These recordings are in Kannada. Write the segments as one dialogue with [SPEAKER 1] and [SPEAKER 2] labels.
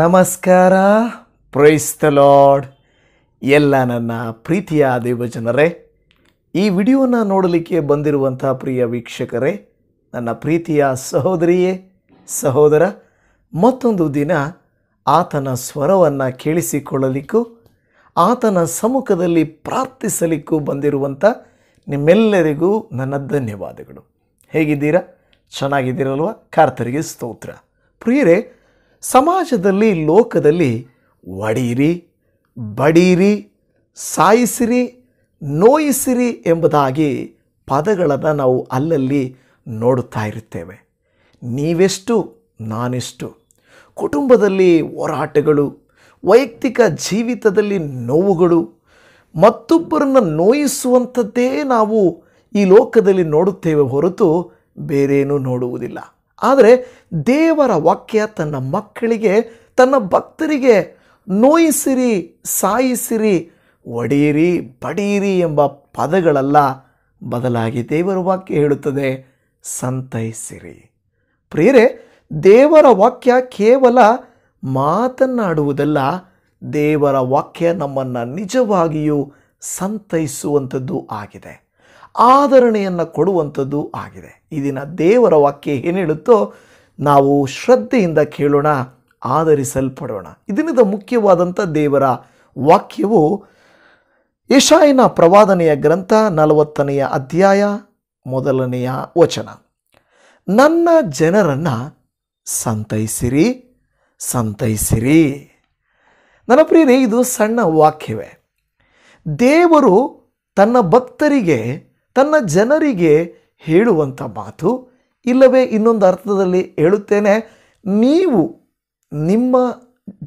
[SPEAKER 1] ನಮಸ್ಕಾರ ಪ್ರೈಸ್ತ ಲಾಡ್ ಲಾರ್ಡ್ ಎಲ್ಲ ನನ್ನ ಪ್ರೀತಿಯ ದೇವಜನರೇ ಈ ವಿಡಿಯೋನ ನೋಡಲಿಕ್ಕೆ ಬಂದಿರುವಂಥ ಪ್ರಿಯ ವೀಕ್ಷಕರೇ ನನ್ನ ಪ್ರೀತಿಯ ಸಹೋದರಿಯೇ ಸಹೋದರ ಮತ್ತೊಂದು ದಿನ ಆತನ ಸ್ವರವನ್ನು ಕೇಳಿಸಿಕೊಳ್ಳಲಿಕ್ಕೂ ಆತನ ಸಮ್ಮುಖದಲ್ಲಿ ಪ್ರಾರ್ಥಿಸಲಿಕ್ಕೂ ಬಂದಿರುವಂಥ ನಿಮ್ಮೆಲ್ಲರಿಗೂ ನನ್ನ ಧನ್ಯವಾದಗಳು ಹೇಗಿದ್ದೀರಾ ಚೆನ್ನಾಗಿದ್ದೀರಲ್ವ ಕಾರ್ತರಿಗೆ ಸ್ತೋತ್ರ ಪ್ರಿಯರೇ ಸಮಾಜದಲ್ಲಿ ಲೋಕದಲ್ಲಿ ಒಡೀರಿ ಬಡೀರಿ ಸಾಯಿಸಿರಿ ನೋಯಿಸಿರಿ ಎಂಬುದಾಗಿ ಪದಗಳನ್ನು ನಾವು ಅಲ್ಲಲ್ಲಿ ನೋಡುತ್ತಾ ಇರುತ್ತೇವೆ ನೀವೆಷ್ಟು ನಾನೆಷ್ಟು ಕುಟುಂಬದಲ್ಲಿ ಹೋರಾಟಗಳು ವೈಯಕ್ತಿಕ ಜೀವಿತದಲ್ಲಿ ನೋವುಗಳು ಮತ್ತೊಬ್ಬರನ್ನು ನೋಯಿಸುವಂಥದ್ದೇ ನಾವು ಈ ಲೋಕದಲ್ಲಿ ನೋಡುತ್ತೇವೆ ಹೊರತು ಬೇರೇನೂ ನೋಡುವುದಿಲ್ಲ ಆದರೆ ದೇವರ ವಾಕ್ಯ ತನ್ನ ಮಕ್ಕಳಿಗೆ ತನ್ನ ಭಕ್ತರಿಗೆ ನೋಯಿಸಿರಿ ಸಾಯಿಸಿರಿ ಒಡೆಯಿರಿ ಬಡೀರಿ ಎಂಬ ಪದಗಳಲ್ಲ ಬದಲಾಗಿ ದೇವರ ವಾಕ್ಯ ಹೇಳುತ್ತದೆ ಸಂತೈಸಿರಿ ಪ್ರಿಯರೇ ದೇವರ ವಾಕ್ಯ ಕೇವಲ ಮಾತನ್ನಾಡುವುದಲ್ಲ ದೇವರ ವಾಕ್ಯ ನಮ್ಮನ್ನು ನಿಜವಾಗಿಯೂ ಸಂತೈಸುವಂಥದ್ದು ಆಗಿದೆ ಆದರಣೆಯನ್ನು ಕೊಡುವಂಥದ್ದು ಆಗಿದೆ ಇದನ್ನು ದೇವರ ವಾಕ್ಯ ಏನು ಹೇಳುತ್ತೋ ನಾವು ಶ್ರದ್ಧೆಯಿಂದ ಕೇಳೋಣ ಆಧರಿಸಲ್ಪಡೋಣ ಇದಿನದ ಮುಖ್ಯವಾದಂಥ ದೇವರ ವಾಕ್ಯವು ಯಶಾಯಿನ ಪ್ರವಾದನೆಯ ಗ್ರಂಥ ನಲವತ್ತನೆಯ ಅಧ್ಯಾಯ ಮೊದಲನೆಯ ವಚನ ನನ್ನ ಜನರನ್ನು ಸಂತೈಸಿರಿ ಸಂತೈಸಿರಿ ನನ್ನ ಪ್ರಿಯರೇ ಇದು ಸಣ್ಣ ವಾಕ್ಯವೇ ದೇವರು ತನ್ನ ಭಕ್ತರಿಗೆ ತನ್ನ ಜನರಿಗೆ ಹೇಳುವಂಥ ಮಾತು ಇಲ್ಲವೇ ಇನ್ನೊಂದು ಅರ್ಥದಲ್ಲಿ ಹೇಳುತ್ತೇನೆ ನೀವು ನಿಮ್ಮ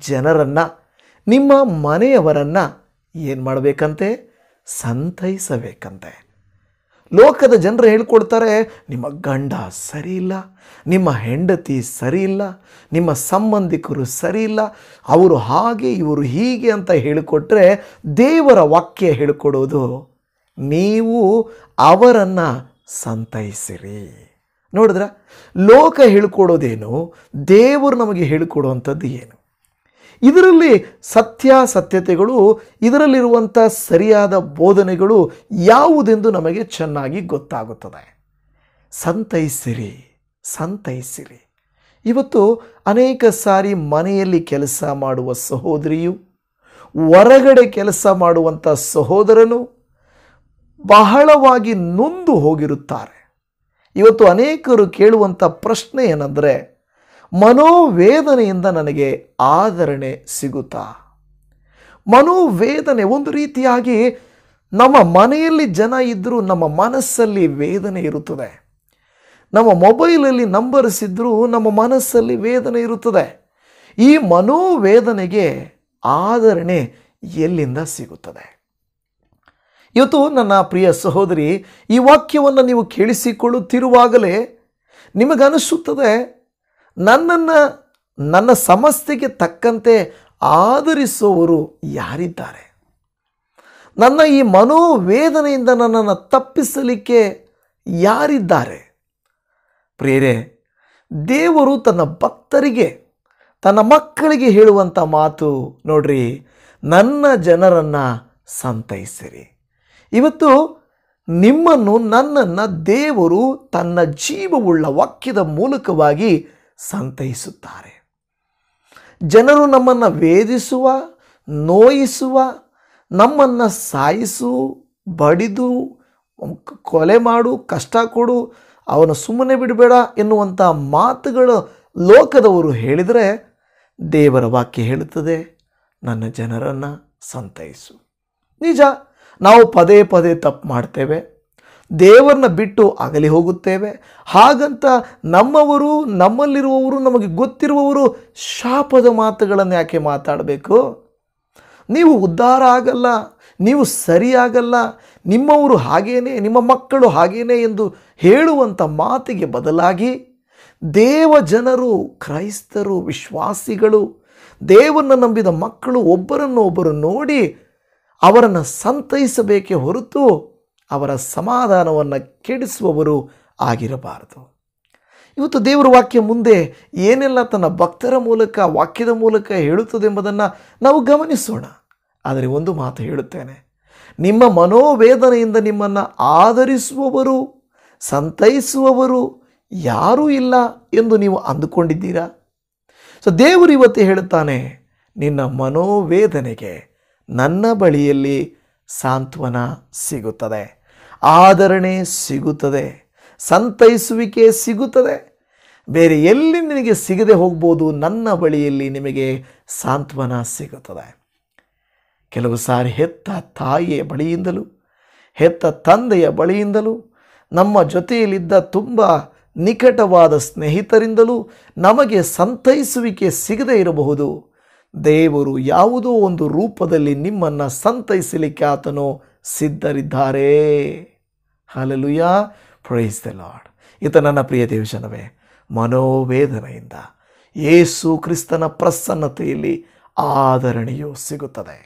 [SPEAKER 1] ಜನರನ್ನು ನಿಮ್ಮ ಮನೆಯವರನ್ನು ಏನು ಮಾಡಬೇಕಂತೆ ಸಂತೈಸಬೇಕಂತೆ ಲೋಕದ ಜನರು ಹೇಳ್ಕೊಡ್ತಾರೆ ನಿಮ್ಮ ಗಂಡ ಸರಿಯಿಲ್ಲ ನಿಮ್ಮ ಹೆಂಡತಿ ಸರಿಯಿಲ್ಲ ನಿಮ್ಮ ಸಂಬಂಧಿಕರು ಸರಿಯಿಲ್ಲ ಅವರು ಹಾಗೆ ಇವರು ಹೀಗೆ ಅಂತ ಹೇಳಿಕೊಟ್ರೆ ದೇವರ ವಾಕ್ಯ ಹೇಳಿಕೊಡೋದು ನೀವು ಅವರನ್ನು ಸಂತೈಸಿರಿ ನೋಡಿದ್ರ ಲೋಕ ಹೇಳ್ಕೊಡೋದೇನು ದೇವರು ನಮಗೆ ಹೇಳಿಕೊಡುವಂಥದ್ದು ಏನು ಇದರಲ್ಲಿ ಸತ್ಯಾಸತ್ಯತೆಗಳು ಇದರಲ್ಲಿರುವಂಥ ಸರಿಯಾದ ಬೋಧನೆಗಳು ಯಾವುದೆಂದು ನಮಗೆ ಚೆನ್ನಾಗಿ ಗೊತ್ತಾಗುತ್ತದೆ ಸಂತೈಸಿರಿ ಸಂತೈಸಿರಿ ಇವತ್ತು ಅನೇಕ ಸಾರಿ ಮನೆಯಲ್ಲಿ ಕೆಲಸ ಮಾಡುವ ಸಹೋದರಿಯು ಹೊರಗಡೆ ಕೆಲಸ ಮಾಡುವಂಥ ಸಹೋದರನು ಬಹಳವಾಗಿ ನೊಂದು ಹೋಗಿರುತ್ತಾರೆ ಇವತ್ತು ಅನೇಕರು ಕೇಳುವಂಥ ಪ್ರಶ್ನೆ ಏನಂದರೆ ಮನೋವೇದನೆಯಿಂದ ನನಗೆ ಆದರಣೆ ಸಿಗುತ್ತಾ ಮನೋವೇದನೆ ಒಂದು ರೀತಿಯಾಗಿ ನಮ್ಮ ಮನೆಯಲ್ಲಿ ಜನ ಇದ್ದರೂ ನಮ್ಮ ಮನಸ್ಸಲ್ಲಿ ವೇದನೆ ಇರುತ್ತದೆ ನಮ್ಮ ಮೊಬೈಲಲ್ಲಿ ನಂಬರ್ಸ್ ಇದ್ದರೂ ನಮ್ಮ ಮನಸ್ಸಲ್ಲಿ ವೇದನೆ ಇರುತ್ತದೆ ಈ ಮನೋವೇದನೆಗೆ ಆದರಣೆ ಎಲ್ಲಿಂದ ಸಿಗುತ್ತದೆ ಇವತ್ತು ನನ್ನ ಪ್ರಿಯ ಸಹೋದರಿ ಈ ವಾಕ್ಯವನ್ನು ನೀವು ಕೇಳಿಸಿಕೊಳ್ಳುತ್ತಿರುವಾಗಲೇ ನಿಮಗನಿಸುತ್ತದೆ ನನ್ನನ್ನು ನನ್ನ ಸಮಸ್ಯೆಗೆ ತಕ್ಕಂತೆ ಆಧರಿಸುವವರು ಯಾರಿದ್ದಾರೆ ನನ್ನ ಈ ಮನೋವೇದನೆಯಿಂದ ನನ್ನನ್ನು ತಪ್ಪಿಸಲಿಕ್ಕೆ ಯಾರಿದ್ದಾರೆ ಪ್ರೇರೆ ದೇವರು ತನ್ನ ಭಕ್ತರಿಗೆ ತನ್ನ ಮಕ್ಕಳಿಗೆ ಹೇಳುವಂಥ ಮಾತು ನೋಡ್ರಿ ನನ್ನ ಜನರನ್ನು ಸಂತೈಸಿರಿ ಇವತ್ತು ನಿಮ್ಮನ್ನು ನನ್ನನ್ನು ದೇವರು ತನ್ನ ಜೀವವುಳ್ಳ ವಾಕ್ಯದ ಮೂಲಕವಾಗಿ ಸಂತೈಸುತ್ತಾರೆ ಜನರು ನಮ್ಮನ್ನು ವೇದಿಸುವ ನೋಯಿಸುವ ನಮ್ಮನ್ನು ಸಾಯಿಸು ಬಡಿದು ಕೊಲೆ ಮಾಡು ಕಷ್ಟ ಕೊಡು ಅವನು ಸುಮ್ಮನೆ ಬಿಡಬೇಡ ಎನ್ನುವಂಥ ಮಾತುಗಳು ಲೋಕದವರು ಹೇಳಿದರೆ ದೇವರ ವಾಕ್ಯ ಹೇಳುತ್ತದೆ ನನ್ನ ಜನರನ್ನು ಸಂತೈಸು ನಿಜ ನಾವು ಪದೇ ಪದೇ ತಪ್ಪು ಮಾಡ್ತೇವೆ ದೇವರನ್ನ ಬಿಟ್ಟು ಅಗಲಿ ಹೋಗುತ್ತೇವೆ ಹಾಗಂತ ನಮ್ಮವರು ನಮ್ಮಲ್ಲಿರುವವರು ನಮಗೆ ಗೊತ್ತಿರುವವರು ಶಾಪದ ಮಾತುಗಳನ್ನು ಯಾಕೆ ಮಾತಾಡಬೇಕು ನೀವು ಉದ್ಧಾರ ಆಗಲ್ಲ ನೀವು ಸರಿಯಾಗಲ್ಲ ನಿಮ್ಮವರು ಹಾಗೇನೆ ನಿಮ್ಮ ಮಕ್ಕಳು ಹಾಗೇನೆ ಎಂದು ಹೇಳುವಂಥ ಮಾತಿಗೆ ಬದಲಾಗಿ ದೇವ ಜನರು ಕ್ರೈಸ್ತರು ವಿಶ್ವಾಸಿಗಳು ದೇವರನ್ನು ನಂಬಿದ ಮಕ್ಕಳು ಒಬ್ಬರನ್ನು ಒಬ್ಬರು ನೋಡಿ ಅವರನ್ನು ಸಂತೈಸಬೇಕೇ ಹೊರತು ಅವರ ಸಮಾಧಾನವನ್ನು ಕೆಡಿಸುವವರು ಆಗಿರಬಾರದು ಇವತ್ತು ದೇವರ ವಾಕ್ಯ ಮುಂದೆ ಏನೆಲ್ಲ ತನ್ನ ಭಕ್ತರ ಮೂಲಕ ವಾಕ್ಯದ ಮೂಲಕ ಹೇಳುತ್ತದೆ ಎಂಬುದನ್ನು ನಾವು ಗಮನಿಸೋಣ ಆದರೆ ಒಂದು ಮಾತು ಹೇಳುತ್ತೇನೆ ನಿಮ್ಮ ಮನೋವೇದನೆಯಿಂದ ನಿಮ್ಮನ್ನು ಆಧರಿಸುವವರು ಸಂತೈಸುವವರು ಯಾರೂ ಇಲ್ಲ ಎಂದು ನೀವು ಅಂದುಕೊಂಡಿದ್ದೀರಾ ಸೊ ದೇವರು ಇವತ್ತು ಹೇಳುತ್ತಾನೆ ನಿನ್ನ ಮನೋವೇದನೆಗೆ ನನ್ನ ಬಳಿಯಲ್ಲಿ ಸಾಂತ್ವನ ಸಿಗುತ್ತದೆ ಆದರಣೆ ಸಿಗುತ್ತದೆ ಸಂತೈಸುವಿಕೆ ಸಿಗುತ್ತದೆ ಬೇರೆ ಎಲ್ಲಿ ನಿನಗೆ ಸಿಗದೆ ಹೋಗ್ಬೋದು ನನ್ನ ಬಳಿಯಲ್ಲಿ ನಿಮಗೆ ಸಾಂತ್ವನ ಸಿಗುತ್ತದೆ ಕೆಲವು ಸಾರಿ ಹೆತ್ತ ತಾಯಿಯ ಬಳಿಯಿಂದಲೂ ಹೆತ್ತ ತಂದೆಯ ಬಳಿಯಿಂದಲೂ ನಮ್ಮ ಜೊತೆಯಲ್ಲಿದ್ದ ತುಂಬ ನಿಕಟವಾದ ಸ್ನೇಹಿತರಿಂದಲೂ ನಮಗೆ ಸಂತೈಸುವಿಕೆ ಸಿಗದೇ ಇರಬಹುದು ದೇವರು ಯಾವುದೋ ಒಂದು ರೂಪದಲ್ಲಿ ನಿಮ್ಮನ್ನು ಸಂತೈಸಲಿಕ್ಕೆ ಆತನು ಸಿದ್ಧರಿದ್ದಾರೆ ಹಲಲುಯ ಪ್ರೈಸ್ ದ ಲಾಡ್ ಈತ ನನ್ನ ಪ್ರಿಯ ದೇವಜನವೇ ಮನೋವೇದನೆಯಿಂದ ಯೇಸು ಕ್ರಿಸ್ತನ ಪ್ರಸನ್ನತೆಯಲ್ಲಿ ಆದರಣೆಯು ಸಿಗುತ್ತದೆ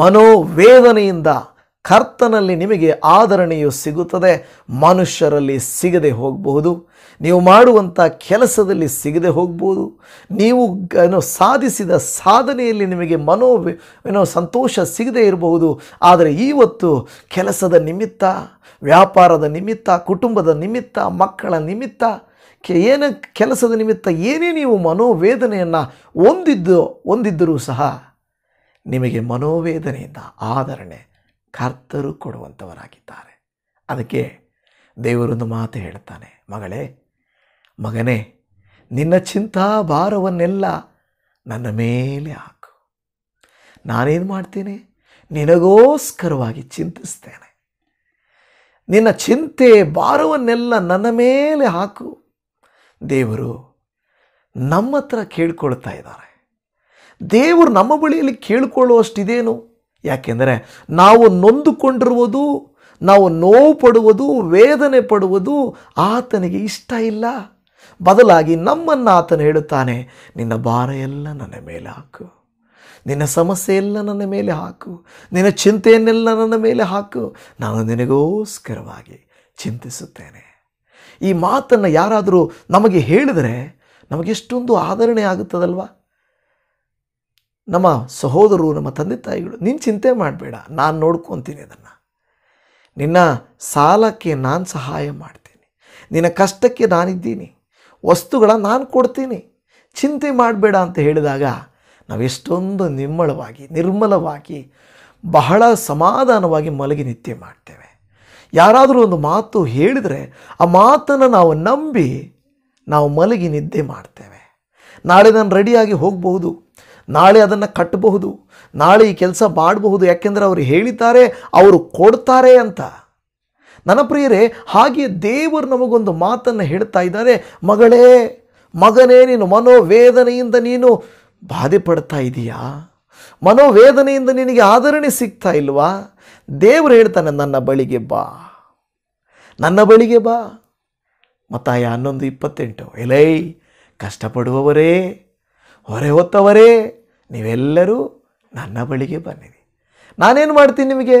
[SPEAKER 1] ಮನೋವೇದನೆಯಿಂದ ಕರ್ತನಲ್ಲಿ ನಿಮಗೆ ಆಧರಣೆಯು ಸಿಗುತ್ತದೆ ಮನುಷ್ಯರಲ್ಲಿ ಸಿಗದೆ ಹೋಗಬಹುದು ನೀವು ಮಾಡುವಂಥ ಕೆಲಸದಲ್ಲಿ ಸಿಗದೆ ಹೋಗ್ಬೋದು ನೀವು ಏನೋ ಸಾಧಿಸಿದ ಸಾಧನೆಯಲ್ಲಿ ನಿಮಗೆ ಮನೋ ಏನೋ ಸಂತೋಷ ಸಿಗದೇ ಇರಬಹುದು ಆದರೆ ಇವತ್ತು ಕೆಲಸದ ನಿಮಿತ್ತ ವ್ಯಾಪಾರದ ನಿಮಿತ್ತ ಕುಟುಂಬದ ನಿಮಿತ್ತ ಮಕ್ಕಳ ನಿಮಿತ್ತ ಕೆ ಏನ ಕೆಲಸದ ನಿಮಿತ್ತ ಏನೇ ನೀವು ಮನೋವೇದನೆಯನ್ನು ಹೊಂದಿದ್ದು ಹೊಂದಿದ್ದರೂ ಸಹ ನಿಮಗೆ ಮನೋವೇದನೆಯಿಂದ ಆದರಣೆ ಕರ್ತರು ಕೊಡುವಂಥವರಾಗಿದ್ದಾರೆ ಅದಕ್ಕೆ ದೇವರೊಂದು ಮಾತು ಹೇಳ್ತಾನೆ ಮಗಳೇ ಮಗನೇ ನಿನ್ನ ಚಿಂತಾ ಭಾರವನ್ನೆಲ್ಲ ನನ್ನ ಮೇಲೆ ಹಾಕು ನಾನೇನು ಮಾಡ್ತೀನಿ ನಿನಗೋಸ್ಕರವಾಗಿ ಚಿಂತಿಸ್ತೇನೆ ನಿನ್ನ ಚಿಂತೆ ಭಾರವನ್ನೆಲ್ಲ ನನ್ನ ಮೇಲೆ ಹಾಕು ದೇವರು ನಮ್ಮ ಹತ್ರ ಕೇಳ್ಕೊಳ್ತಾ ಇದ್ದಾರೆ ದೇವರು ನಮ್ಮ ಬಳಿಯಲ್ಲಿ ಕೇಳಿಕೊಳ್ಳುವಷ್ಟಿದೇನು ಯಾಕೆಂದರೆ ನಾವು ನೊಂದುಕೊಂಡಿರುವುದು ನಾವು ನೋವು ಪಡುವುದು ವೇದನೆ ಪಡುವುದು ಆತನಿಗೆ ಇಷ್ಟ ಇಲ್ಲ ಬದಲಾಗಿ ನಮ್ಮನ್ನು ಆತನು ಹೇಳುತ್ತಾನೆ ನಿನ್ನ ಭಾರ ಎಲ್ಲ ನನ್ನ ಮೇಲೆ ಹಾಕು ನಿನ್ನ ಸಮಸ್ಯೆ ಎಲ್ಲ ನನ್ನ ಮೇಲೆ ಹಾಕು ನಿನ್ನ ಚಿಂತೆಯನ್ನೆಲ್ಲ ನನ್ನ ಮೇಲೆ ಹಾಕು ನಾನು ನಿನಗೋಸ್ಕರವಾಗಿ ಚಿಂತಿಸುತ್ತೇನೆ ಈ ಮಾತನ್ನು ಯಾರಾದರೂ ನಮಗೆ ಹೇಳಿದರೆ ನಮಗೆಷ್ಟೊಂದು ಆಧರಣೆ ಆಗುತ್ತದಲ್ವಾ ನಮ್ಮ ಸಹೋದರರು ನಮ್ಮ ತಂದೆ ತಾಯಿಗಳು ನೀನು ಚಿಂತೆ ಮಾಡಬೇಡ ನಾನು ನೋಡ್ಕೊತೀನಿ ಅದನ್ನು ನಿನ್ನ ಸಾಲಕ್ಕೆ ನಾನು ಸಹಾಯ ಮಾಡ್ತೀನಿ ನಿನ್ನ ಕಷ್ಟಕ್ಕೆ ನಾನಿದ್ದೀನಿ ವಸ್ತುಗಳನ್ನು ನಾನು ಕೊಡ್ತೀನಿ ಚಿಂತೆ ಮಾಡಬೇಡ ಅಂತ ಹೇಳಿದಾಗ ನಾವೆಷ್ಟೊಂದು ನಿಮ್ಮಳವಾಗಿ ನಿರ್ಮಲವಾಗಿ ಬಹಳ ಸಮಾಧಾನವಾಗಿ ಮಲಗಿ ನಿತ್ಯ ಮಾಡ್ತೇವೆ ಯಾರಾದರೂ ಒಂದು ಮಾತು ಹೇಳಿದರೆ ಆ ಮಾತನ್ನು ನಾವು ನಂಬಿ ನಾವು ಮಲಗಿ ನಿದ್ದೆ ಮಾಡ್ತೇವೆ ನಾಳೆ ನಾನು ರೆಡಿಯಾಗಿ ಹೋಗಬಹುದು ನಾಳೆ ಅದನ್ನು ಕಟ್ಟಬಹುದು ನಾಳೆ ಈ ಕೆಲಸ ಮಾಡಬಹುದು ಯಾಕೆಂದರೆ ಅವರು ಹೇಳಿದ್ದಾರೆ ಅವರು ಕೊಡ್ತಾರೆ ಅಂತ ನನ್ನ ಪ್ರಿಯರೇ ಹಾಗೆಯೇ ದೇವರು ನಮಗೊಂದು ಮಾತನ್ನು ಹೇಳ್ತಾ ಇದ್ದಾರೆ ಮಗಳೇ ಮಗನೇ ನೀನು ಮನೋವೇದನೆಯಿಂದ ನೀನು ಬಾಧೆ ಪಡ್ತಾ ಇದೀಯಾ ಮನೋವೇದನೆಯಿಂದ ನಿನಗೆ ಆಧರಣೆ ಸಿಗ್ತಾ ಇಲ್ವಾ ದೇವರು ಹೇಳ್ತಾನೆ ನನ್ನ ಬಳಿಗೆ ಬಾ ನನ್ನ ಬಳಿಗೆ ಬಾ ಮತ್ತಾಯ ಹನ್ನೊಂದು ಇಪ್ಪತ್ತೆಂಟು ಎಲೈ ಕಷ್ಟಪಡುವವರೇ ಹೊರೆ ಹೊತ್ತವರೇ ನೀವೆಲ್ಲರೂ ನನ್ನ ಬಳಿಗೆ ಬನ್ನಿರಿ ನಾನೇನು ಮಾಡ್ತೀನಿ ನಿಮಗೆ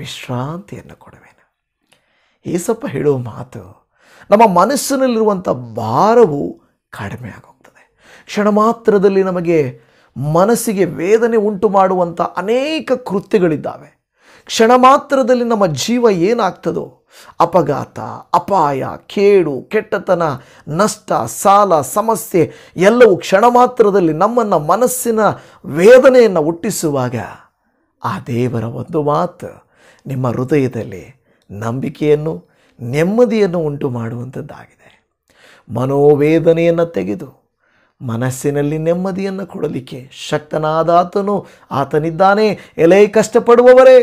[SPEAKER 1] ವಿಶ್ರಾಂತಿಯನ್ನು ಕೊಡುವೆ ಏಸಪ್ಪ ಹೇಳೋ ಮಾತು ನಮ್ಮ ಮನಸ್ಸಿನಲ್ಲಿರುವಂಥ ಭಾರವು ಕಡಿಮೆ ಆಗೋಗ್ತದೆ ಕ್ಷಣ ಮಾತ್ರದಲ್ಲಿ ನಮಗೆ ಮನಸ್ಸಿಗೆ ವೇದನೆ ಉಂಟು ಮಾಡುವಂಥ ಅನೇಕ ಕೃತ್ಯಗಳಿದ್ದಾವೆ ಕ್ಷಣ ಮಾತ್ರದಲ್ಲಿ ನಮ್ಮ ಜೀವ ಏನಾಗ್ತದೋ ಅಪಘಾತ ಅಪಾಯ ಕೇಡು ಕೆಟ್ಟತನ ನಷ್ಟ ಸಾಲ ಸಮಸ್ಯೆ ಎಲ್ಲವೂ ಕ್ಷಣ ಮಾತ್ರದಲ್ಲಿ ನಮ್ಮನ್ನು ಮನಸ್ಸಿನ ವೇದನೆಯನ್ನು ಹುಟ್ಟಿಸುವಾಗ ಆ ದೇವರ ಒಂದು ಮಾತು ನಿಮ್ಮ ಹೃದಯದಲ್ಲಿ ನಂಬಿಕೆಯನ್ನು ನೆಮ್ಮದಿಯನ್ನು ಉಂಟು ಮಾಡುವಂಥದ್ದಾಗಿದೆ ಮನೋವೇದನೆಯನ್ನು ತೆಗೆದು ಮನಸ್ಸಿನಲ್ಲಿ ನೆಮ್ಮದಿಯನ್ನು ಕೊಡಲಿಕ್ಕೆ ಶಕ್ತನಾದಾತನು ಆತನಿದ್ದಾನೆ ಎಲೆ ಕಷ್ಟಪಡುವವರೇ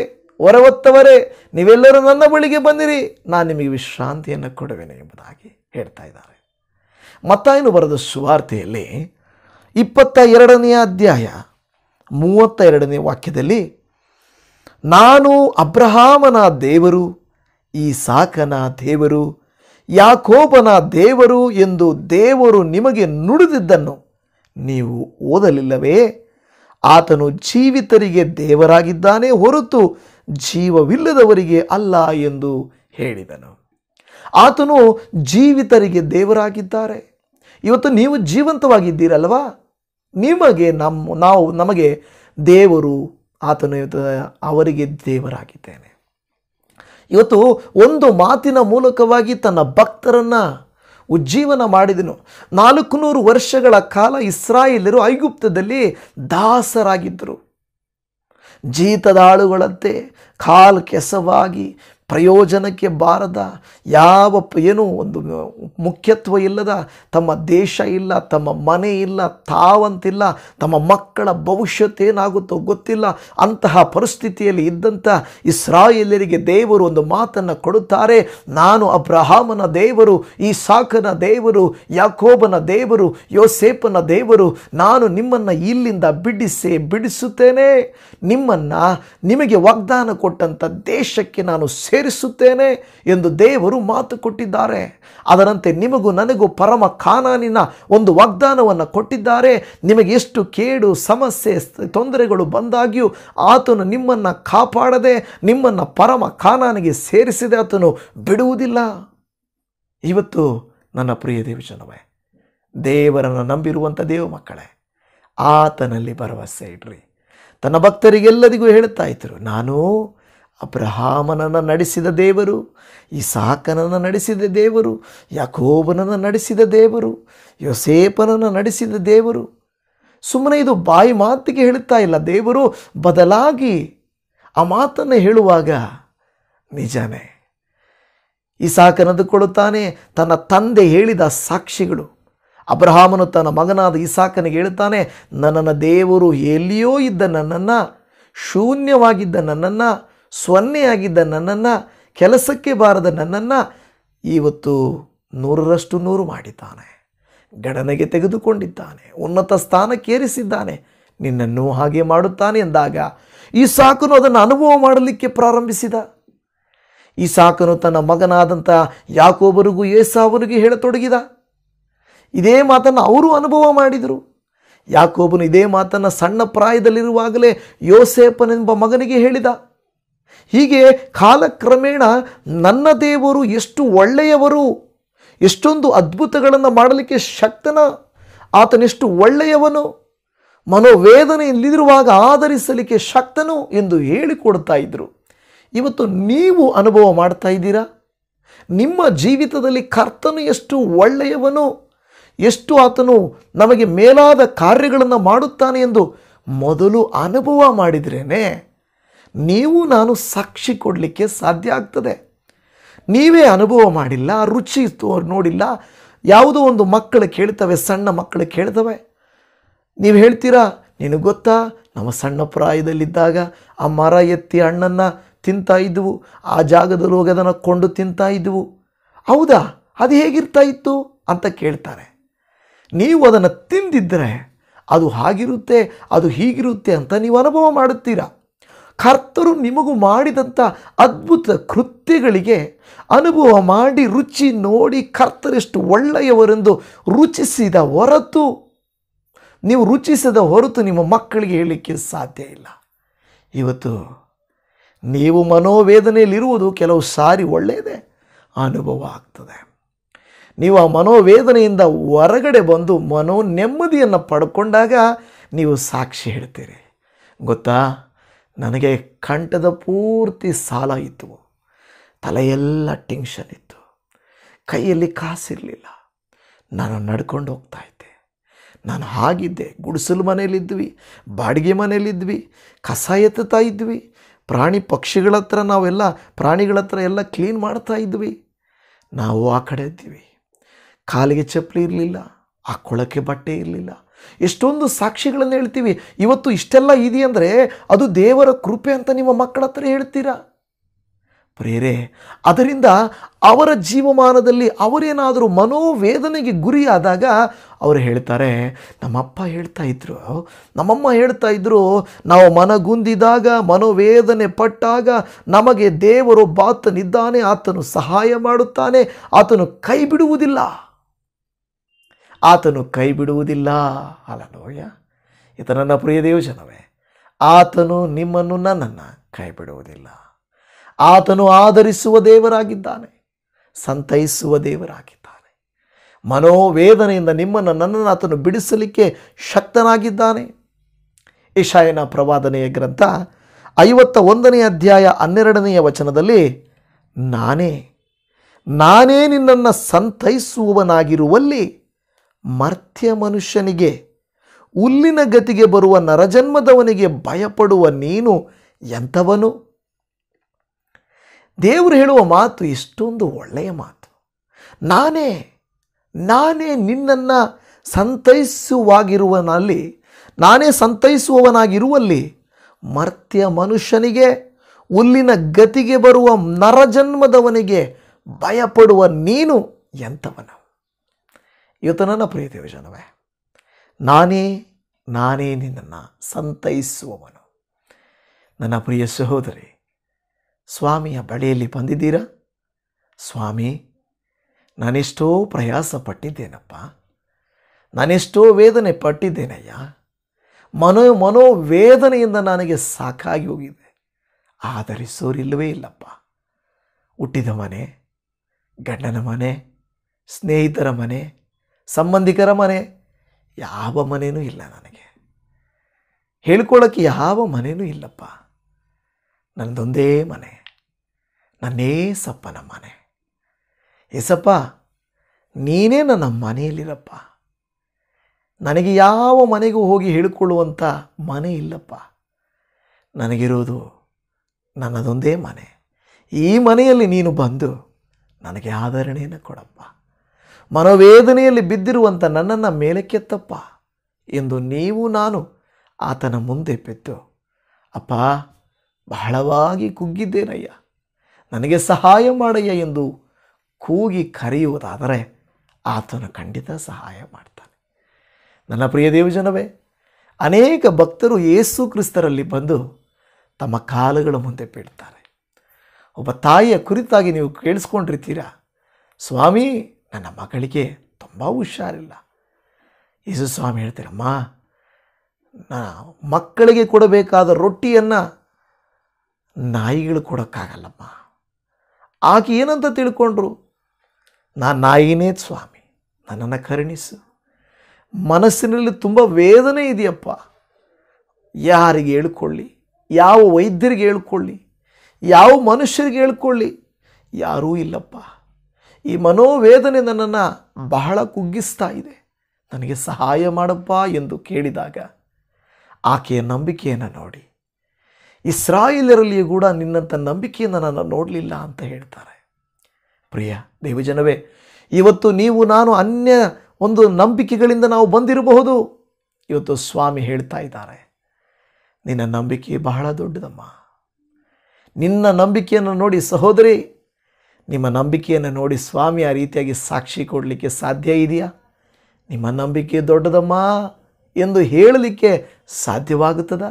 [SPEAKER 1] ಹೊರವತ್ತವರೇ ನೀವೆಲ್ಲರೂ ನನ್ನ ಬಳಿಗೆ ಬಂದಿರಿ ನಾನು ನಿಮಗೆ ವಿಶ್ರಾಂತಿಯನ್ನು ಕೊಡುವೆನೆ ಎಂಬುದಾಗಿ ಹೇಳ್ತಾ ಇದ್ದಾರೆ ಮತ್ತಾಯನು ಬರೆದ ಸುವಾರ್ತೆಯಲ್ಲಿ ಇಪ್ಪತ್ತ ಎರಡನೆಯ ಅಧ್ಯಾಯ ಮೂವತ್ತ ಎರಡನೇ ವಾಕ್ಯದಲ್ಲಿ ನಾನು ಅಬ್ರಹಾಮನ ದೇವರು ಈ ಸಾಕನ ದೇವರು ಯಾಕೋಪನ ದೇವರು ಎಂದು ದೇವರು ನಿಮಗೆ ನುಡಿದಿದ್ದನ್ನು ನೀವು ಓದಲಿಲ್ಲವೇ ಆತನು ಜೀವಿತರಿಗೆ ದೇವರಾಗಿದ್ದಾನೆ ಹೊರತು ಜೀವವಿಲ್ಲದವರಿಗೆ ಅಲ್ಲ ಎಂದು ಹೇಳಿದನು ಆತನು ಜೀವಿತರಿಗೆ ದೇವರಾಗಿದ್ದಾರೆ ಇವತ್ತು ನೀವು ಜೀವಂತವಾಗಿದ್ದೀರಲ್ವಾ ನಿಮಗೆ ನಮ್ಮ ನಾವು ನಮಗೆ ದೇವರು ಆತನು ಅವರಿಗೆ ದೇವರಾಗಿದ್ದೇನೆ ಇವತ್ತು ಒಂದು ಮಾತಿನ ಮೂಲಕವಾಗಿ ತನ್ನ ಭಕ್ತರನ್ನು ಉಜ್ಜೀವನ ಮಾಡಿದನು ನಾಲ್ಕು ವರ್ಷಗಳ ಕಾಲ ಇಸ್ರಾಯೇಲರು ಐಗುಪ್ತದಲ್ಲಿ ದಾಸರಾಗಿದ್ದರು ಜೀತದಾಳುಗಳಂತೆ ಕಾಲ್ ಕೆಸವಾಗಿ ಪ್ರಯೋಜನಕ್ಕೆ ಬಾರದ ಯಾವ ಏನು ಒಂದು ಮುಖ್ಯತ್ವ ಇಲ್ಲದ ತಮ್ಮ ದೇಶ ಇಲ್ಲ ತಮ್ಮ ಮನೆ ಇಲ್ಲ ತಾವಂತಿಲ್ಲ ತಮ್ಮ ಮಕ್ಕಳ ಭವಿಷ್ಯತ್ ಏನಾಗುತ್ತೋ ಗೊತ್ತಿಲ್ಲ ಅಂತಹ ಪರಿಸ್ಥಿತಿಯಲ್ಲಿ ಇದ್ದಂಥ ಇಸ್ರಾಯೇಲರಿಗೆ ದೇವರು ಒಂದು ಮಾತನ್ನು ಕೊಡುತ್ತಾರೆ ನಾನು ಅಬ್ರಹಾಮನ ದೇವರು ಈ ಸಾಕನ ದೇವರು ಯಾಕೋಬನ ದೇವರು ಯೋಸೇಪನ ದೇವರು ನಾನು ನಿಮ್ಮನ್ನು ಇಲ್ಲಿಂದ ಬಿಡಿಸಿ ಬಿಡಿಸುತ್ತೇನೆ ನಿಮ್ಮನ್ನು ನಿಮಗೆ ವಾಗ್ದಾನ ಕೊಟ್ಟಂಥ ದೇಶಕ್ಕೆ ನಾನು ಸೇ ಸೇರಿಸುತ್ತೇನೆ ಎಂದು ದೇವರು ಮಾತು ಕೊಟ್ಟಿದ್ದಾರೆ ಅದರಂತೆ ನಿಮಗೂ ನನಗೂ ಪರಮ ಕಾನಾನಿನ ಒಂದು ವಾಗ್ದಾನವನ್ನು ಕೊಟ್ಟಿದ್ದಾರೆ ನಿಮಗೆ ಎಷ್ಟು ಕೇಡು ಸಮಸ್ಯೆ ತೊಂದರೆಗಳು ಬಂದಾಗ್ಯೂ ಆತನು ನಿಮ್ಮನ್ನು ಕಾಪಾಡದೆ ನಿಮ್ಮನ್ನು ಪರಮ ಕಾನಾನಿಗೆ ಸೇರಿಸಿದೆ ಆತನು ಬಿಡುವುದಿಲ್ಲ ಇವತ್ತು ನನ್ನ ಪ್ರಿಯ ದೇವಜನವೇ ದೇವರನ್ನು ನಂಬಿರುವಂಥ ದೇವ ಮಕ್ಕಳೇ ಆತನಲ್ಲಿ ಭರವಸೆ ಇಡ್ರಿ ತನ್ನ ಭಕ್ತರಿಗೆಲ್ಲರಿಗೂ ಹೇಳುತ್ತಾ ಇದ್ರು ನಾನು ಅಬ್ರಹಾಮನನ್ನು ನಡೆಸಿದ ದೇವರು ಸಾಕನನ್ನು ನಡೆಸಿದ ದೇವರು ಯಾಕೋಬನನ್ನು ನಡೆಸಿದ ದೇವರು ಯೋಸೇಪನನ್ನು ನಡೆಸಿದ ದೇವರು ಸುಮ್ಮನೆ ಇದು ಬಾಯಿ ಮಾತಿಗೆ ಹೇಳುತ್ತಾ ಇಲ್ಲ ದೇವರು ಬದಲಾಗಿ ಆ ಮಾತನ್ನು ಹೇಳುವಾಗ ನಿಜನೇ ಕೊಡುತ್ತಾನೆ ತನ್ನ ತಂದೆ ಹೇಳಿದ ಸಾಕ್ಷಿಗಳು ಅಬ್ರಹಾಮನು ತನ್ನ ಮಗನಾದ ಇಸಾಕನಿಗೆ ಹೇಳುತ್ತಾನೆ ನನ್ನನ್ನು ದೇವರು ಎಲ್ಲಿಯೋ ಇದ್ದ ನನ್ನನ್ನು ಶೂನ್ಯವಾಗಿದ್ದ ನನ್ನನ್ನು ಸೊನ್ನೆಯಾಗಿದ್ದ ನನ್ನನ್ನು ಕೆಲಸಕ್ಕೆ ಬಾರದ ನನ್ನನ್ನು ಇವತ್ತು ನೂರರಷ್ಟು ನೂರು ಮಾಡಿದ್ದಾನೆ ಗಣನೆಗೆ ತೆಗೆದುಕೊಂಡಿದ್ದಾನೆ ಉನ್ನತ ಸ್ಥಾನಕ್ಕೇರಿಸಿದ್ದಾನೆ ನಿನ್ನನ್ನು ಹಾಗೆ ಮಾಡುತ್ತಾನೆ ಎಂದಾಗ ಈ ಸಾಕನು ಅದನ್ನು ಅನುಭವ ಮಾಡಲಿಕ್ಕೆ ಪ್ರಾರಂಭಿಸಿದ ಈ ಸಾಕನು ತನ್ನ ಮಗನಾದಂಥ ಯಾಕೋಬರಿಗೂ ಏಸಾವನಿಗೂ ಹೇಳತೊಡಗಿದ ಇದೇ ಮಾತನ್ನು ಅವರು ಅನುಭವ ಮಾಡಿದರು ಯಾಕೋಬನು ಇದೇ ಮಾತನ್ನು ಸಣ್ಣ ಪ್ರಾಯದಲ್ಲಿರುವಾಗಲೇ ಯೋಸೇಪನೆಂಬ ಮಗನಿಗೆ ಹೇಳಿದ ಹೀಗೆ ಕಾಲಕ್ರಮೇಣ ನನ್ನ ದೇವರು ಎಷ್ಟು ಒಳ್ಳೆಯವರು ಎಷ್ಟೊಂದು ಅದ್ಭುತಗಳನ್ನು ಮಾಡಲಿಕ್ಕೆ ಶಕ್ತನ ಆತನೆಷ್ಟು ಒಳ್ಳೆಯವನು ಮನೋವೇದನೆ ಇಲ್ಲದಿರುವಾಗ ಆಧರಿಸಲಿಕ್ಕೆ ಶಕ್ತನು ಎಂದು ಹೇಳಿಕೊಡ್ತಾ ಇದ್ದರು ಇವತ್ತು ನೀವು ಅನುಭವ ಮಾಡ್ತಾ ಇದ್ದೀರಾ ನಿಮ್ಮ ಜೀವಿತದಲ್ಲಿ ಕರ್ತನು ಎಷ್ಟು ಒಳ್ಳೆಯವನು ಎಷ್ಟು ಆತನು ನಮಗೆ ಮೇಲಾದ ಕಾರ್ಯಗಳನ್ನು ಮಾಡುತ್ತಾನೆ ಎಂದು ಮೊದಲು ಅನುಭವ ಮಾಡಿದ್ರೇ ನೀವು ನಾನು ಸಾಕ್ಷಿ ಕೊಡಲಿಕ್ಕೆ ಸಾಧ್ಯ ಆಗ್ತದೆ ನೀವೇ ಅನುಭವ ಮಾಡಿಲ್ಲ ರುಚಿ ನೋಡಿಲ್ಲ ಯಾವುದೋ ಒಂದು ಮಕ್ಕಳು ಕೇಳ್ತವೆ ಸಣ್ಣ ಮಕ್ಕಳು ಕೇಳ್ತವೆ ನೀವು ಹೇಳ್ತೀರಾ ನಿನಗೆ ಗೊತ್ತಾ ನಮ್ಮ ಸಣ್ಣ ಪ್ರಾಯದಲ್ಲಿದ್ದಾಗ ಆ ಮರ ಎತ್ತಿ ಹಣ್ಣನ್ನು ತಿಂತಾ ಇದ್ವು ಆ ಜಾಗದಲ್ಲಿ ಹೋಗಿ ಅದನ್ನು ಕೊಂಡು ತಿಂತಾ ಇದ್ವು ಹೌದಾ ಅದು ಹೇಗಿರ್ತಾ ಇತ್ತು ಅಂತ ಕೇಳ್ತಾರೆ ನೀವು ಅದನ್ನು ತಿಂದಿದ್ದರೆ ಅದು ಹಾಗಿರುತ್ತೆ ಅದು ಹೀಗಿರುತ್ತೆ ಅಂತ ನೀವು ಅನುಭವ ಮಾಡುತ್ತೀರಾ ಕರ್ತರು ನಿಮಗೂ ಮಾಡಿದಂಥ ಅದ್ಭುತ ಕೃತ್ಯಗಳಿಗೆ ಅನುಭವ ಮಾಡಿ ರುಚಿ ನೋಡಿ ಕರ್ತರೆಷ್ಟು ಒಳ್ಳೆಯವರೆಂದು ರುಚಿಸಿದ ಹೊರತು ನೀವು ರುಚಿಸದ ಹೊರತು ನಿಮ್ಮ ಮಕ್ಕಳಿಗೆ ಹೇಳಲಿಕ್ಕೆ ಸಾಧ್ಯ ಇಲ್ಲ ಇವತ್ತು ನೀವು ಮನೋವೇದನೆಯಲ್ಲಿರುವುದು ಕೆಲವು ಸಾರಿ ಒಳ್ಳೆಯದೇ ಅನುಭವ ಆಗ್ತದೆ ನೀವು ಆ ಮನೋವೇದನೆಯಿಂದ ಹೊರಗಡೆ ಬಂದು ಮನೋ ನೆಮ್ಮದಿಯನ್ನು ಪಡ್ಕೊಂಡಾಗ ನೀವು ಸಾಕ್ಷಿ ಹೇಳ್ತೀರಿ ಗೊತ್ತಾ ನನಗೆ ಕಂಠದ ಪೂರ್ತಿ ಸಾಲ ಇತ್ತು ತಲೆಯೆಲ್ಲ ಟೆನ್ಷನ್ ಇತ್ತು ಕೈಯಲ್ಲಿ ಕಾಸಿರಲಿಲ್ಲ ನಾನು ನಡ್ಕೊಂಡು ಹೋಗ್ತಾ ಇದ್ದೆ ನಾನು ಹಾಗಿದ್ದೆ ಗುಡಿಸಲು ಮನೇಲಿದ್ವಿ ಬಾಡಿಗೆ ಮನೇಲಿದ್ವಿ ಕಸ ಎತ್ತುತ್ತಾ ಇದ್ವಿ ಪ್ರಾಣಿ ಪಕ್ಷಿಗಳ ಹತ್ರ ನಾವೆಲ್ಲ ಪ್ರಾಣಿಗಳ ಹತ್ರ ಎಲ್ಲ ಕ್ಲೀನ್ ಮಾಡ್ತಾ ಇದ್ವಿ ನಾವು ಆ ಕಡೆ ಇದ್ದೀವಿ ಕಾಲಿಗೆ ಚಪ್ಪಲಿ ಇರಲಿಲ್ಲ ಆ ಕೊಳಕ್ಕೆ ಬಟ್ಟೆ ಇರಲಿಲ್ಲ ಎಷ್ಟೊಂದು ಸಾಕ್ಷಿಗಳನ್ನು ಹೇಳ್ತೀವಿ ಇವತ್ತು ಇಷ್ಟೆಲ್ಲ ಇದೆಯಂದರೆ ಅದು ದೇವರ ಕೃಪೆ ಅಂತ ನಿಮ್ಮ ಮಕ್ಕಳ ಹತ್ರ ಹೇಳ್ತೀರಾ ಪ್ರೇರೆ ಅದರಿಂದ ಅವರ ಜೀವಮಾನದಲ್ಲಿ ಅವರೇನಾದರೂ ಮನೋವೇದನೆಗೆ ಗುರಿಯಾದಾಗ ಅವರು ಹೇಳ್ತಾರೆ ನಮ್ಮಪ್ಪ ಹೇಳ್ತಾ ಇದ್ರು ನಮ್ಮಮ್ಮ ಹೇಳ್ತಾ ಇದ್ರು ನಾವು ಮನಗುಂದಿದಾಗ ಮನೋವೇದನೆ ಪಟ್ಟಾಗ ನಮಗೆ ದೇವರು ಬಾತನಿದ್ದಾನೆ ಆತನು ಸಹಾಯ ಮಾಡುತ್ತಾನೆ ಆತನು ಕೈ ಬಿಡುವುದಿಲ್ಲ ಆತನು ಕೈ ಬಿಡುವುದಿಲ್ಲ ಅಲಲೋಯ ಈತ ನನ್ನ ಪ್ರಿಯ ದೇವಜನವೇ ಆತನು ನಿಮ್ಮನ್ನು ನನ್ನನ್ನು ಕೈ ಬಿಡುವುದಿಲ್ಲ ಆತನು ಆಧರಿಸುವ ದೇವರಾಗಿದ್ದಾನೆ ಸಂತೈಸುವ ದೇವರಾಗಿದ್ದಾನೆ ಮನೋವೇದನೆಯಿಂದ ನಿಮ್ಮನ್ನು ನನ್ನನ್ನು ಆತನು ಬಿಡಿಸಲಿಕ್ಕೆ ಶಕ್ತನಾಗಿದ್ದಾನೆ ಈಶಾಯನ ಪ್ರವಾದನೆಯ ಗ್ರಂಥ ಐವತ್ತ ಒಂದನೇ ಅಧ್ಯಾಯ ಹನ್ನೆರಡನೆಯ ವಚನದಲ್ಲಿ ನಾನೇ ನಾನೇ ನಿನ್ನನ್ನು ಸಂತೈಸುವವನಾಗಿರುವಲ್ಲಿ ಮರ್ತ್ಯ ಮನುಷ್ಯನಿಗೆ ಹುಲ್ಲಿನ ಗತಿಗೆ ಬರುವ ನರಜನ್ಮದವನಿಗೆ ಭಯಪಡುವ ನೀನು ಎಂಥವನು ದೇವರು ಹೇಳುವ ಮಾತು ಇಷ್ಟೊಂದು ಒಳ್ಳೆಯ ಮಾತು ನಾನೇ ನಾನೇ ನಿನ್ನನ್ನು ಸಂತೈಸುವಾಗಿರುವನಲ್ಲಿ ನಾನೇ ಸಂತೈಸುವವನಾಗಿರುವಲ್ಲಿ ಮರ್ತ್ಯ ಮನುಷ್ಯನಿಗೆ ಹುಲ್ಲಿನ ಗತಿಗೆ ಬರುವ ನರಜನ್ಮದವನಿಗೆ ಭಯಪಡುವ ನೀನು ಎಂಥವನು ಇವತ್ತು ನನ್ನ ಪ್ರೀತಿಯ ಜನವೇ ನಾನೇ ನಾನೇ ನಿನ್ನನ್ನು ಸಂತೈಸುವವನು ನನ್ನ ಪ್ರಿಯ ಸಹೋದರಿ ಸ್ವಾಮಿಯ ಬಳಿಯಲ್ಲಿ ಬಂದಿದ್ದೀರಾ ಸ್ವಾಮಿ ನಾನೆಷ್ಟೋ ಪ್ರಯಾಸ ಪಟ್ಟಿದ್ದೇನಪ್ಪ ನಾನೆಷ್ಟೋ ವೇದನೆ ಪಟ್ಟಿದ್ದೇನಯ್ಯ ಮನೋ ಮನೋವೇದನೆಯಿಂದ ನನಗೆ ಸಾಕಾಗಿ ಹೋಗಿದೆ ಆದರೆ ಸೋರಿಲ್ಲವೇ ಇಲ್ಲಪ್ಪ ಹುಟ್ಟಿದ ಮನೆ ಗಂಡನ ಮನೆ ಸ್ನೇಹಿತರ ಮನೆ ಸಂಬಂಧಿಕರ ಮನೆ ಯಾವ ಮನೆಯೂ ಇಲ್ಲ ನನಗೆ ಹೇಳ್ಕೊಳ್ಳೋಕ್ಕೆ ಯಾವ ಮನೆಯೂ ಇಲ್ಲಪ್ಪ ನನ್ನದೊಂದೇ ಮನೆ ನನ್ನೇ ಸಪ್ಪನ ಮನೆ ಎಸಪ್ಪ ನೀನೇ ನನ್ನ ಮನೆಯಲ್ಲಿರಪ್ಪ ನನಗೆ ಯಾವ ಮನೆಗೂ ಹೋಗಿ ಹೇಳಿಕೊಳ್ಳುವಂಥ ಮನೆ ಇಲ್ಲಪ್ಪ ನನಗಿರೋದು ನನ್ನದೊಂದೇ ಮನೆ ಈ ಮನೆಯಲ್ಲಿ ನೀನು ಬಂದು ನನಗೆ ಆಧರಣೆಯನ್ನು ಕೊಡಪ್ಪ ಮನೋವೇದನೆಯಲ್ಲಿ ಬಿದ್ದಿರುವಂಥ ನನ್ನನ್ನು ಮೇಲಕ್ಕೆತ್ತಪ್ಪ ಎಂದು ನೀವು ನಾನು ಆತನ ಮುಂದೆ ಬಿದ್ದು ಅಪ್ಪ ಬಹಳವಾಗಿ ಕುಗ್ಗಿದ್ದೇನಯ್ಯ ನನಗೆ ಸಹಾಯ ಮಾಡಯ್ಯ ಎಂದು ಕೂಗಿ ಕರೆಯುವುದಾದರೆ ಆತನು ಖಂಡಿತ ಸಹಾಯ ಮಾಡ್ತಾನೆ ನನ್ನ ಪ್ರಿಯ ದೇವಜನವೇ ಅನೇಕ ಭಕ್ತರು ಯೇಸು ಕ್ರಿಸ್ತರಲ್ಲಿ ಬಂದು ತಮ್ಮ ಕಾಲುಗಳ ಮುಂದೆ ಬೀಳ್ತಾರೆ ಒಬ್ಬ ತಾಯಿಯ ಕುರಿತಾಗಿ ನೀವು ಕೇಳಿಸ್ಕೊಂಡಿರ್ತೀರಾ ಸ್ವಾಮಿ ನನ್ನ ಮಗಳಿಗೆ ತುಂಬ ಹುಷಾರಿಲ್ಲ ಯೇಸು ಸ್ವಾಮಿ ಹೇಳ್ತೀರಮ್ಮ ನಾ ಮಕ್ಕಳಿಗೆ ಕೊಡಬೇಕಾದ ರೊಟ್ಟಿಯನ್ನು ನಾಯಿಗಳು ಕೊಡೋಕ್ಕಾಗಲ್ಲಮ್ಮ ಆಕೆ ಏನಂತ ತಿಳ್ಕೊಂಡ್ರು ನಾನು ನಾಯಿನೇ ಸ್ವಾಮಿ ನನ್ನನ್ನು ಕರುಣಿಸು ಮನಸ್ಸಿನಲ್ಲಿ ತುಂಬ ವೇದನೆ ಇದೆಯಪ್ಪ ಯಾರಿಗೆ ಹೇಳ್ಕೊಳ್ಳಿ ಯಾವ ವೈದ್ಯರಿಗೆ ಹೇಳ್ಕೊಳ್ಳಿ ಯಾವ ಮನುಷ್ಯರಿಗೆ ಹೇಳ್ಕೊಳ್ಳಿ ಯಾರೂ ಇಲ್ಲಪ್ಪ ಈ ಮನೋವೇದನೆ ನನ್ನನ್ನು ಬಹಳ ಕುಗ್ಗಿಸ್ತಾ ಇದೆ ನನಗೆ ಸಹಾಯ ಮಾಡಪ್ಪ ಎಂದು ಕೇಳಿದಾಗ ಆಕೆಯ ನಂಬಿಕೆಯನ್ನು ನೋಡಿ ಇಸ್ರಾಯಿಲರಲ್ಲಿಯೂ ಕೂಡ ನಿನ್ನಂಥ ನಂಬಿಕೆಯನ್ನು ನಾನು ನೋಡಲಿಲ್ಲ ಅಂತ ಹೇಳ್ತಾರೆ ಪ್ರಿಯ ದೇವಜನವೇ ಇವತ್ತು ನೀವು ನಾನು ಅನ್ಯ ಒಂದು ನಂಬಿಕೆಗಳಿಂದ ನಾವು ಬಂದಿರಬಹುದು ಇವತ್ತು ಸ್ವಾಮಿ ಹೇಳ್ತಾ ಇದ್ದಾರೆ ನಿನ್ನ ನಂಬಿಕೆ ಬಹಳ ದೊಡ್ಡದಮ್ಮ ನಿನ್ನ ನಂಬಿಕೆಯನ್ನು ನೋಡಿ ಸಹೋದರಿ ನಿಮ್ಮ ನಂಬಿಕೆಯನ್ನು ನೋಡಿ ಸ್ವಾಮಿ ಆ ರೀತಿಯಾಗಿ ಸಾಕ್ಷಿ ಕೊಡಲಿಕ್ಕೆ ಸಾಧ್ಯ ಇದೆಯಾ ನಿಮ್ಮ ನಂಬಿಕೆ ದೊಡ್ಡದಮ್ಮ ಎಂದು ಹೇಳಲಿಕ್ಕೆ ಸಾಧ್ಯವಾಗುತ್ತದ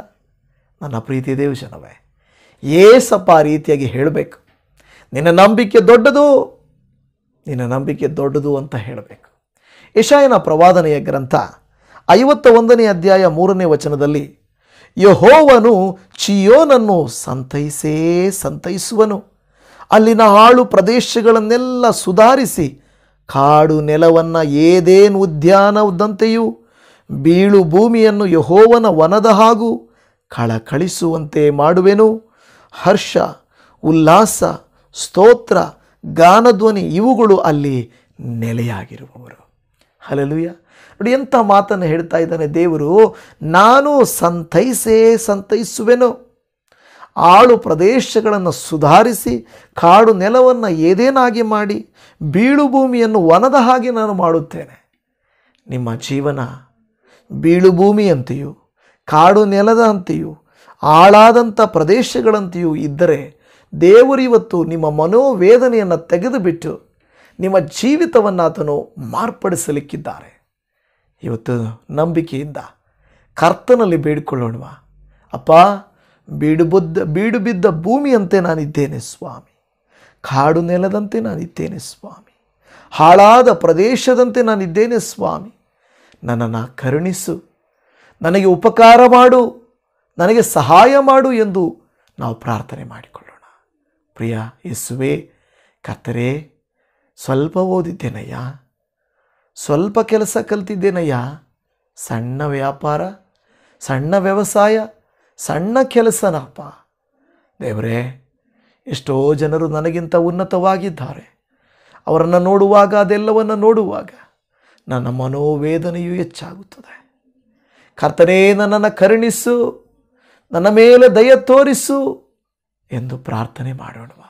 [SPEAKER 1] ನನ್ನ ಪ್ರೀತಿ ದೇವಜನವೇ ಏಸಪ್ಪ ಆ ರೀತಿಯಾಗಿ ಹೇಳಬೇಕು ನಿನ್ನ ನಂಬಿಕೆ ದೊಡ್ಡದು ನಿನ್ನ ನಂಬಿಕೆ ದೊಡ್ಡದು ಅಂತ ಹೇಳಬೇಕು ಯಶಾಯನ ಪ್ರವಾದನೆಯ ಗ್ರಂಥ ಐವತ್ತ ಒಂದನೇ ಅಧ್ಯಾಯ ಮೂರನೇ ವಚನದಲ್ಲಿ ಯಹೋವನು ಚಿಯೋನನ್ನು ಸಂತೈಸೇ ಸಂತೈಸುವನು ಅಲ್ಲಿನ ಹಾಳು ಪ್ರದೇಶಗಳನ್ನೆಲ್ಲ ಸುಧಾರಿಸಿ ಕಾಡು ನೆಲವನ್ನು ಏದೇನು ಉದ್ಯಾನದಂತೆಯೂ ಬೀಳು ಭೂಮಿಯನ್ನು ಯಹೋವನ ವನದ ಹಾಗೂ ಕಳಕಳಿಸುವಂತೆ ಮಾಡುವೆನು ಹರ್ಷ ಉಲ್ಲಾಸ ಸ್ತೋತ್ರ ಗಾನಧ್ವನಿ ಇವುಗಳು ಅಲ್ಲಿ ನೆಲೆಯಾಗಿರುವವರು ಹಲಲುಯ್ಯ ನೋಡಿ ಎಂಥ ಮಾತನ್ನು ಹೇಳ್ತಾ ಇದ್ದಾನೆ ದೇವರು ನಾನು ಸಂತೈಸೇ ಸಂತೈಸುವೆನು ಆಳು ಪ್ರದೇಶಗಳನ್ನು ಸುಧಾರಿಸಿ ಕಾಡು ನೆಲವನ್ನು ಏದೇನಾಗಿ ಮಾಡಿ ಬೀಳು ಭೂಮಿಯನ್ನು ವನದ ಹಾಗೆ ನಾನು ಮಾಡುತ್ತೇನೆ ನಿಮ್ಮ ಜೀವನ ಬೀಳು ಭೂಮಿಯಂತೆಯೂ ಕಾಡು ನೆಲದಂತೆಯೂ ಆಳಾದಂಥ ಪ್ರದೇಶಗಳಂತೆಯೂ ಇದ್ದರೆ ದೇವರು ಇವತ್ತು ನಿಮ್ಮ ಮನೋವೇದನೆಯನ್ನು ತೆಗೆದುಬಿಟ್ಟು ನಿಮ್ಮ ಜೀವಿತವನ್ನು ಆತನು ಮಾರ್ಪಡಿಸಲಿಕ್ಕಿದ್ದಾರೆ ಇವತ್ತು ನಂಬಿಕೆಯಿಂದ ಕರ್ತನಲ್ಲಿ ಬೇಡಿಕೊಳ್ಳೋಣವಾ ಅಪ್ಪ ಬೀಡುಬುದ್ದ ಬೀಡು ಬಿದ್ದ ಭೂಮಿಯಂತೆ ನಾನಿದ್ದೇನೆ ಸ್ವಾಮಿ ಕಾಡು ನೆಲದಂತೆ ನಾನಿದ್ದೇನೆ ಸ್ವಾಮಿ ಹಾಳಾದ ಪ್ರದೇಶದಂತೆ ನಾನಿದ್ದೇನೆ ಸ್ವಾಮಿ ನನ್ನನ್ನು ಕರುಣಿಸು ನನಗೆ ಉಪಕಾರ ಮಾಡು ನನಗೆ ಸಹಾಯ ಮಾಡು ಎಂದು ನಾವು ಪ್ರಾರ್ಥನೆ ಮಾಡಿಕೊಳ್ಳೋಣ ಪ್ರಿಯ ಯೇಸುವೆ ಕತ್ತರೆ ಸ್ವಲ್ಪ ಓದಿದ್ದೇನಯ್ಯ ಸ್ವಲ್ಪ ಕೆಲಸ ಕಲ್ತಿದ್ದೇನಯ್ಯ ಸಣ್ಣ ವ್ಯಾಪಾರ ಸಣ್ಣ ವ್ಯವಸಾಯ ಸಣ್ಣ ಕೆಲಸನಪ್ಪ ದೇವರೇ ಎಷ್ಟೋ ಜನರು ನನಗಿಂತ ಉನ್ನತವಾಗಿದ್ದಾರೆ ಅವರನ್ನು ನೋಡುವಾಗ ಅದೆಲ್ಲವನ್ನು ನೋಡುವಾಗ ನನ್ನ ಮನೋವೇದನೆಯು ಹೆಚ್ಚಾಗುತ್ತದೆ ಕರ್ತನೇ ನನ್ನನ್ನು ಕರುಣಿಸು ನನ್ನ ಮೇಲೆ ದಯ ತೋರಿಸು ಎಂದು ಪ್ರಾರ್ಥನೆ ಮಾಡೋಣವ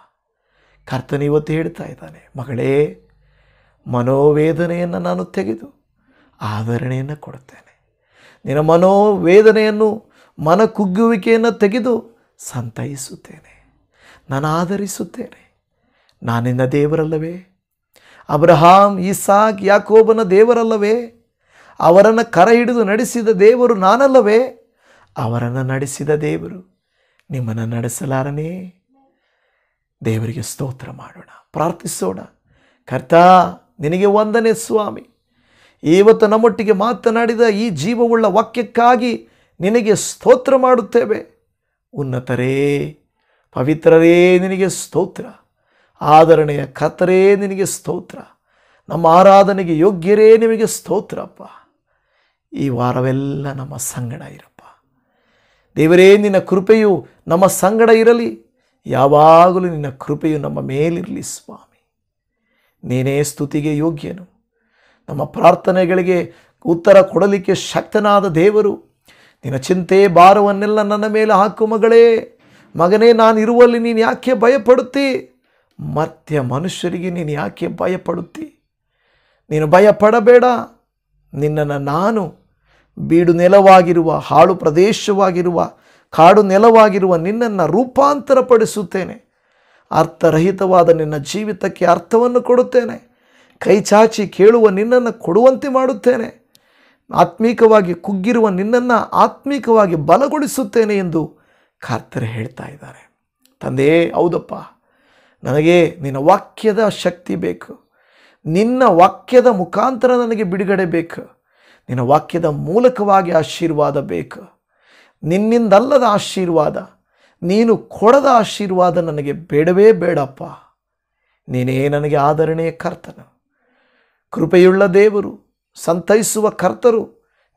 [SPEAKER 1] ಕರ್ತನ ಇವತ್ತು ಹೇಳ್ತಾ ಇದ್ದಾನೆ ಮಗಳೇ ಮನೋವೇದನೆಯನ್ನು ನಾನು ತೆಗೆದು ಆಧರಣೆಯನ್ನು ಕೊಡುತ್ತೇನೆ ನಿನ್ನ ಮನೋವೇದನೆಯನ್ನು ಮನ ಕುಗ್ಗುವಿಕೆಯನ್ನು ತೆಗೆದು ಸಂತೈಸುತ್ತೇನೆ ನಾನು ಆಧರಿಸುತ್ತೇನೆ ನಾನಿನ್ನ ದೇವರಲ್ಲವೇ ಅಬ್ರಹಾಂ ಇಸಾಕ್ ಯಾಕೋಬನ ದೇವರಲ್ಲವೇ ಅವರನ್ನು ಕರ ಹಿಡಿದು ನಡೆಸಿದ ದೇವರು ನಾನಲ್ಲವೇ ಅವರನ್ನು ನಡೆಸಿದ ದೇವರು ನಿಮ್ಮನ್ನು ನಡೆಸಲಾರನೇ ದೇವರಿಗೆ ಸ್ತೋತ್ರ ಮಾಡೋಣ ಪ್ರಾರ್ಥಿಸೋಣ ಕರ್ತ ನಿನಗೆ ವಂದನೆ ಸ್ವಾಮಿ ಇವತ್ತು ನಮ್ಮೊಟ್ಟಿಗೆ ಮಾತನಾಡಿದ ಈ ಜೀವವುಳ್ಳ ವಾಕ್ಯಕ್ಕಾಗಿ ನಿನಗೆ ಸ್ತೋತ್ರ ಮಾಡುತ್ತೇವೆ ಉನ್ನತರೇ ಪವಿತ್ರರೇ ನಿನಗೆ ಸ್ತೋತ್ರ ಆದರಣೆಯ ಕರ್ತರೇ ನಿನಗೆ ಸ್ತೋತ್ರ ನಮ್ಮ ಆರಾಧನೆಗೆ ಯೋಗ್ಯರೇ ನಿಮಗೆ ಸ್ತೋತ್ರಪ್ಪ ಈ ವಾರವೆಲ್ಲ ನಮ್ಮ ಸಂಗಡ ಇರಪ್ಪ ದೇವರೇ ನಿನ್ನ ಕೃಪೆಯು ನಮ್ಮ ಸಂಗಡ ಇರಲಿ ಯಾವಾಗಲೂ ನಿನ್ನ ಕೃಪೆಯು ನಮ್ಮ ಮೇಲಿರಲಿ ಸ್ವಾಮಿ ನೀನೇ ಸ್ತುತಿಗೆ ಯೋಗ್ಯನು ನಮ್ಮ ಪ್ರಾರ್ಥನೆಗಳಿಗೆ ಉತ್ತರ ಕೊಡಲಿಕ್ಕೆ ಶಕ್ತನಾದ ದೇವರು ನಿನ್ನ ಚಿಂತೆ ಭಾರವನ್ನೆಲ್ಲ ನನ್ನ ಮೇಲೆ ಹಾಕು ಮಗಳೇ ಮಗನೇ ನಾನು ಇರುವಲ್ಲಿ ನೀನು ಯಾಕೆ ಭಯಪಡುತ್ತಿ ಮತ್ತೆ ಮನುಷ್ಯರಿಗೆ ನೀನು ಯಾಕೆ ಭಯಪಡುತ್ತಿ ನೀನು ಭಯಪಡಬೇಡ ನಿನ್ನನ್ನು ನಾನು ಬೀಡು ನೆಲವಾಗಿರುವ ಹಾಳು ಪ್ರದೇಶವಾಗಿರುವ ಕಾಡು ನೆಲವಾಗಿರುವ ನಿನ್ನನ್ನು ರೂಪಾಂತರಪಡಿಸುತ್ತೇನೆ ಅರ್ಥರಹಿತವಾದ ನಿನ್ನ ಜೀವಿತಕ್ಕೆ ಅರ್ಥವನ್ನು ಕೊಡುತ್ತೇನೆ ಕೈ ಚಾಚಿ ಕೇಳುವ ನಿನ್ನನ್ನು ಕೊಡುವಂತೆ ಮಾಡುತ್ತೇನೆ ಆತ್ಮೀಕವಾಗಿ ಕುಗ್ಗಿರುವ ನಿನ್ನನ್ನು ಆತ್ಮೀಕವಾಗಿ ಬಲಗೊಳಿಸುತ್ತೇನೆ ಎಂದು ಕಾರ್ತರ ಹೇಳ್ತಾ ಇದ್ದಾರೆ ತಂದೆಯೇ ಹೌದಪ್ಪ ನನಗೆ ನಿನ್ನ ವಾಕ್ಯದ ಶಕ್ತಿ ಬೇಕು ನಿನ್ನ ವಾಕ್ಯದ ಮುಖಾಂತರ ನನಗೆ ಬಿಡುಗಡೆ ಬೇಕು ನಿನ್ನ ವಾಕ್ಯದ ಮೂಲಕವಾಗಿ ಆಶೀರ್ವಾದ ಬೇಕು ನಿನ್ನಿಂದಲ್ಲದ ಆಶೀರ್ವಾದ ನೀನು ಕೊಡದ ಆಶೀರ್ವಾದ ನನಗೆ ಬೇಡವೇ ಬೇಡಪ್ಪ ನೀನೇ ನನಗೆ ಆಧರಣೆಯ ಕರ್ತನ ಕೃಪೆಯುಳ್ಳ ದೇವರು ಸಂತೈಸುವ ಕರ್ತರು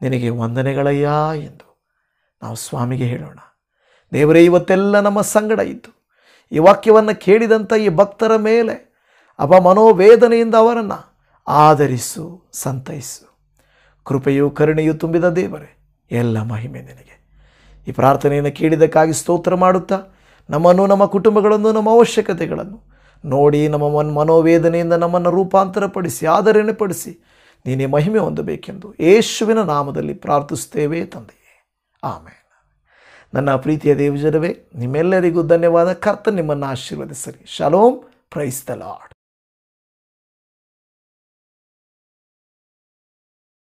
[SPEAKER 1] ನಿನಗೆ ವಂದನೆಗಳಯ್ಯ ಎಂದು ನಾವು ಸ್ವಾಮಿಗೆ ಹೇಳೋಣ ದೇವರೇ ಇವತ್ತೆಲ್ಲ ನಮ್ಮ ಸಂಗಡ ಇತ್ತು ಈ ವಾಕ್ಯವನ್ನು ಕೇಳಿದಂಥ ಈ ಭಕ್ತರ ಮೇಲೆ ಅಪ ಮನೋವೇದನೆಯಿಂದ ಅವರನ್ನು ಆಧರಿಸು ಸಂತೈಸು ಕೃಪೆಯು ಕರುಣೆಯು ತುಂಬಿದ ದೇವರೇ ಎಲ್ಲ ಮಹಿಮೆ ನಿನಗೆ ಈ ಪ್ರಾರ್ಥನೆಯನ್ನು ಕೇಳಿದಕ್ಕಾಗಿ ಸ್ತೋತ್ರ ಮಾಡುತ್ತಾ ನಮ್ಮನ್ನು ನಮ್ಮ ಕುಟುಂಬಗಳನ್ನು ನಮ್ಮ ಅವಶ್ಯಕತೆಗಳನ್ನು ನೋಡಿ ನಮ್ಮ ಮನೋವೇದನೆಯಿಂದ ನಮ್ಮನ್ನು ರೂಪಾಂತರಪಡಿಸಿ ಪಡಿಸಿ ನೀನೇ ಮಹಿಮೆ ಹೊಂದಬೇಕೆಂದು ಯೇಸುವಿನ ನಾಮದಲ್ಲಿ ಪ್ರಾರ್ಥಿಸುತ್ತೇವೆ ತಂದೆಯೇ ಆಮೇಲೆ ನನ್ನ ಪ್ರೀತಿಯ ದೇವಜನವೇ ನಿಮ್ಮೆಲ್ಲರಿಗೂ ಧನ್ಯವಾದ ಕರ್ತ ನಿಮ್ಮನ್ನು ಆಶೀರ್ವದಿಸಲಿ ಶಲೋಮ್ ಲಾಡ್